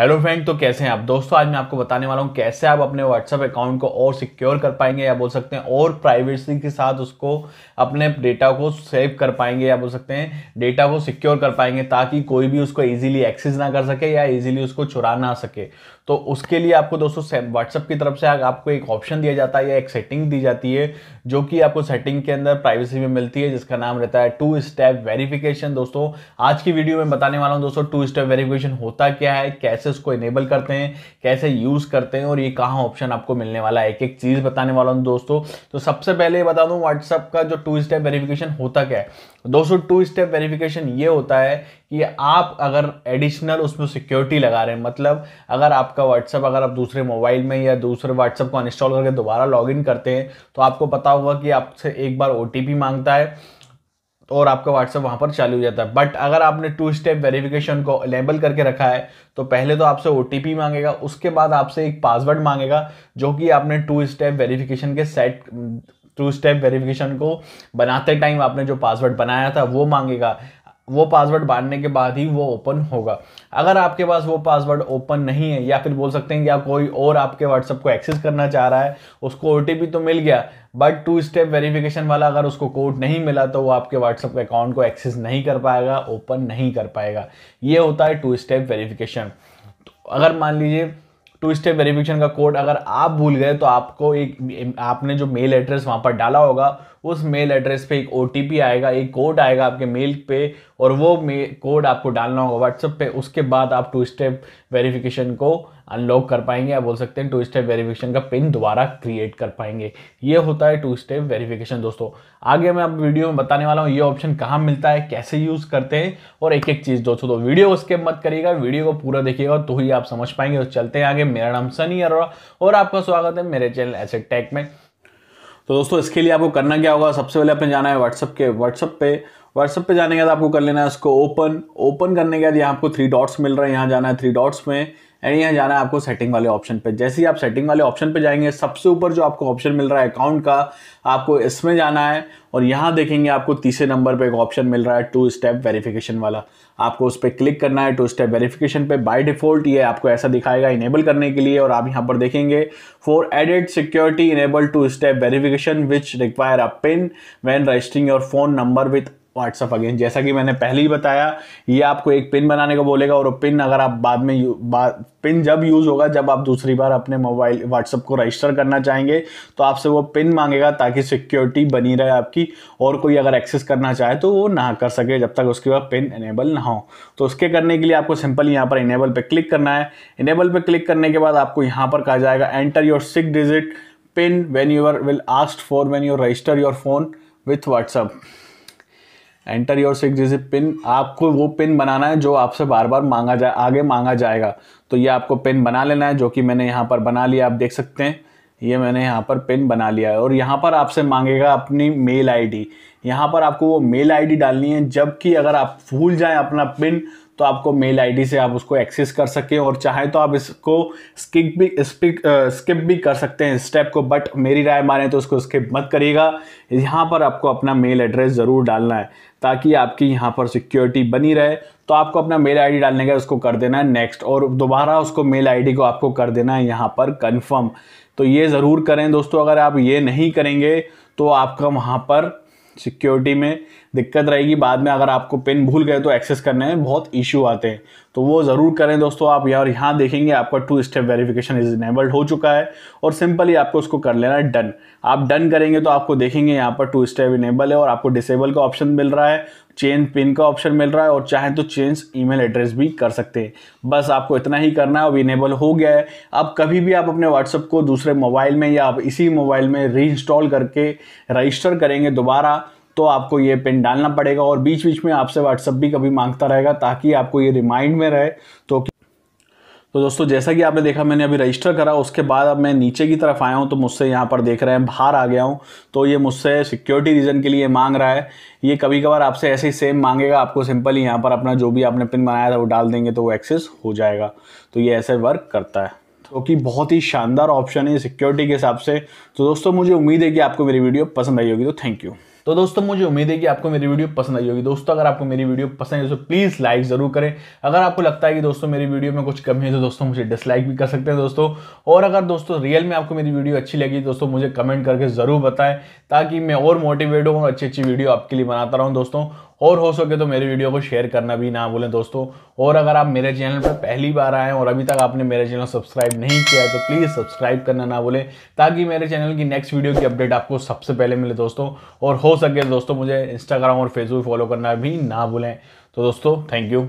hello friend तो कैसे हैं आप दोस्तों आज मैं आपको बताने वाला हूँ कैसे आप अपने व्हाट्सएप अकाउंट को और सिक्योर कर पाएंगे या बोल सकते हैं और प्राइवेसी के साथ उसको अपने डेटा को सेव कर पाएंगे या बोल सकते हैं डेटा को सिक्योर कर पाएंगे ताकि कोई भी उसको इजीली एक्सेस ना कर सके या इजीली उसको चुरा ना सके तो उसके लिए आपको दोस्तों व्हाट्सएप की तरफ से आपको एक ऑप्शन दिया जाता है या एक सेटिंग दी जाती है जो कि आपको सेटिंग के अंदर प्राइवेसी में मिलती है जिसका नाम रहता है टू स्टेप वेरीफिकेशन दोस्तों आज की वीडियो में बताने वाला हूँ दोस्तों टू स्टेप वेरीफिकेशन होता क्या है कैसे एक्सेस को इनेबल करते हैं कैसे यूज़ करते हैं और ये कहाँ ऑप्शन आपको मिलने वाला है एक एक चीज़ बताने वाला हूँ दोस्तों तो सबसे पहले बता दूँ व्हाट्सअप का जो टू स्टेप वेरिफिकेशन होता क्या है दोस्तों टू स्टेप वेरिफिकेशन ये होता है कि आप अगर एडिशनल उसमें सिक्योरिटी लगा रहे हैं मतलब अगर आपका व्हाट्सअप अगर आप दूसरे मोबाइल में या दूसरे व्हाट्सअप को अनइंस्टॉल करके दोबारा लॉगिन करते हैं तो आपको पता होगा कि आपसे एक बार ओ मांगता है और आपका व्हाट्सअप वहाँ पर चालू हो जाता है बट अगर आपने टू स्टेप वेरिफिकेशन को लेबल करके रखा है तो पहले तो आपसे ओ मांगेगा उसके बाद आपसे एक पासवर्ड मांगेगा जो कि आपने टू स्टेप वेरिफिकेशन के सेट टू स्टेप वेरिफिकेशन को बनाते टाइम आपने जो पासवर्ड बनाया था वो मांगेगा वो पासवर्ड बांटने के बाद ही वो ओपन होगा अगर आपके पास वो पासवर्ड ओपन नहीं है या फिर बोल सकते हैं कि आप कोई और आपके व्हाट्सअप को एक्सेस करना चाह रहा है उसको ओ तो मिल गया बट टू स्टेप वेरिफिकेशन वाला अगर उसको कोड नहीं मिला तो वो आपके व्हाट्सअप अकाउंट को एक्सेस नहीं कर पाएगा ओपन नहीं कर पाएगा ये होता है टू स्टेप वेरीफिकेशन तो अगर मान लीजिए टू स्टेप वेरीफिकेशन का कोड अगर आप भूल गए तो आपको एक आपने जो मेल एड्रेस वहाँ पर डाला होगा उस मेल एड्रेस पे एक ओ आएगा एक कोड आएगा आपके मेल पे और वो कोड आपको डालना होगा व्हाट्सएप पे उसके बाद आप टू स्टेप वेरिफिकेशन को अनलॉक कर पाएंगे या बोल सकते हैं टू स्टेप वेरिफिकेशन का पिन दोबारा क्रिएट कर पाएंगे ये होता है टू स्टेप वेरिफिकेशन दोस्तों आगे मैं आप वीडियो में बताने वाला हूँ ये ऑप्शन कहाँ मिलता है कैसे यूज़ करते हैं और एक एक चीज़ दोस्तों तो वीडियो उसके मत करिएगा वीडियो को पूरा देखिएगा तो ही आप समझ पाएंगे और तो चलते हैं आगे मेरा नाम सनी अरोड़ा और आपका स्वागत है मेरे चैनल एसेट टेक में तो दोस्तों इसके लिए आपको करना क्या होगा सबसे पहले अपने जाना है व्हाट्सअप के व्हाट्सअप पे व्हाट्सअप पे जाने के बाद आपको कर लेना है उसको ओपन ओपन करने के बाद यहाँ आपको थ्री डॉट्स मिल रहा है यहाँ जाना है थ्री डॉट्स में एंड यहाँ जाना है आपको सेटिंग वाले ऑप्शन पे जैसे ही आप सेटिंग वाले ऑप्शन पे जाएंगे सबसे ऊपर जो आपको ऑप्शन मिल रहा है अकाउंट का आपको इसमें जाना है और यहाँ देखेंगे आपको तीसरे नंबर पे एक ऑप्शन मिल रहा है टू स्टेप वेरिफिकेशन वाला आपको उस पर क्लिक करना है टू स्टेप वेरिफिकेशन पे बाय डिफॉल्ट ये आपको ऐसा दिखाएगा इनेबल करने के लिए और आप यहाँ पर देखेंगे for added security enable two step verification which require a pin when registering your phone number with WhatsApp again जैसा कि मैंने पहले ही बताया ये आपको एक पिन बनाने को बोलेगा और पिन अगर आप बाद में बाद पिन जब यूज़ होगा जब आप दूसरी बार अपने मोबाइल व्हाट्सअप को रजिस्टर करना चाहेंगे तो आपसे वो पिन मांगेगा ताकि सिक्योरिटी बनी रहे आपकी और कोई अगर एक्सेस करना चाहे तो वो ना कर सके जब तक उसके बाद पिन इनेबल ना हो तो उसके करने के लिए आपको सिंपल यहाँ पर इनेबल पर क्लिक करना है इनेबल पर क्लिक करने के बाद आपको यहाँ पर कहा जाएगा enter your six digit pin when you will asked for when you register your phone with WhatsApp enter your six digit pin आपको वो पिन बनाना है जो आपसे बार बार मांगा जाए आगे मांगा जाएगा तो ये आपको पिन बना लेना है जो कि मैंने यहाँ पर बना लिया आप देख सकते हैं ये मैंने यहाँ पर पिन बना लिया है और यहाँ पर आपसे मांगेगा अपनी मेल आईडी यहाँ पर आपको वो मेल आईडी डालनी है जबकि अगर आप भूल जाएं अपना पिन तो आपको मेल आईडी से आप उसको एक्सेस कर सकें और चाहें तो आप इसको स्किप भी स्पिक स्किप भी कर सकते हैं स्टेप को बट मेरी राय माने तो उसको स्किप मत करिएगा यहाँ पर आपको अपना मेल एड्रेस ज़रूर डालना है ताकि आपकी यहाँ पर सिक्योरिटी बनी रहे तो आपको अपना मेल आईडी डालने का उसको कर देना है नेक्स्ट और दोबारा उसको मेल आईडी को आपको कर देना है यहाँ पर कंफर्म तो ये ज़रूर करें दोस्तों अगर आप ये नहीं करेंगे तो आपका वहाँ पर सिक्योरिटी में दिक्कत रहेगी बाद में अगर आपको पिन भूल गए तो एक्सेस करने में बहुत इशू आते हैं तो वो ज़रूर करें दोस्तों आप यहाँ यहाँ देखेंगे आपका two step verification is enabled हो चुका है और सिंपली आपको उसको कर लेना है डन आप डन करेंगे तो आपको देखेंगे यहाँ पर टू स्टेप इनेबल है और आपको डिसेबल का ऑप्शन मिल रहा है चेंज पिन का ऑप्शन मिल रहा है और चाहे तो चेंज ईमेल एड्रेस भी कर सकते हैं बस आपको इतना ही करना है अब इनेबल हो गया है अब कभी भी आप अपने व्हाट्सअप को दूसरे मोबाइल में या आप इसी मोबाइल में री करके रजिस्टर करेंगे दोबारा तो आपको ये पिन डालना पड़ेगा और बीच बीच में आपसे व्हाट्सअप भी कभी मांगता रहेगा ताकि आपको ये रिमाइंड में रहे तो तो दोस्तों जैसा कि आपने देखा मैंने अभी रजिस्टर करा उसके बाद अब मैं नीचे की तरफ आया हूँ तो मुझसे यहाँ पर देख रहे हैं बाहर आ गया हूँ तो ये मुझसे सिक्योरिटी रीज़न के लिए मांग रहा है ये कभी कभार आपसे ऐसे ही सेम मांगेगा आपको सिंपल ही यहाँ पर अपना जो भी आपने पिन बनाया था वो डाल देंगे तो वो एक्सेस हो जाएगा तो ये ऐसे वर्क करता है तो कि बहुत ही शानदार ऑप्शन है सिक्योरिटी के हिसाब से तो दोस्तों मुझे उम्मीद है कि आपको मेरी वीडियो पसंद आई होगी तो थैंक यू तो दोस्तों मुझे उम्मीद है कि आपको मेरी वीडियो पसंद आई होगी दोस्तों अगर आपको मेरी वीडियो पसंद आई तो प्लीज़ लाइक ज़रूर करें अगर आपको लगता है कि दोस्तों मेरी वीडियो में कुछ कमी है तो दोस्तों मुझे डिसलाइक भी कर सकते हैं दोस्तों और अगर दोस्तों रियल में आपको मेरी वीडियो अच्छी लगी दोस्तों मुझे कमेंट करके ज़रूर बताएं ताकि मैं और मोटिवेट हूँ और अच्छी अच्छी वीडियो आपके लिए बनाता रहूँ दोस्तों और हो सके तो मेरे वीडियो को शेयर करना भी ना भूलें दोस्तों और अगर आप मेरे चैनल पर पहली बार आए और अभी तक आपने मेरे चैनल सब्सक्राइब नहीं किया है तो प्लीज़ सब्सक्राइब करना ना भूलें ताकि मेरे चैनल की नेक्स्ट वीडियो की अपडेट आपको सबसे पहले मिले दोस्तों और हो सके तो दोस्तों मुझे इंस्टाग्राम और फेसबुक फॉलो करना भी ना भूलें तो दोस्तों थैंक यू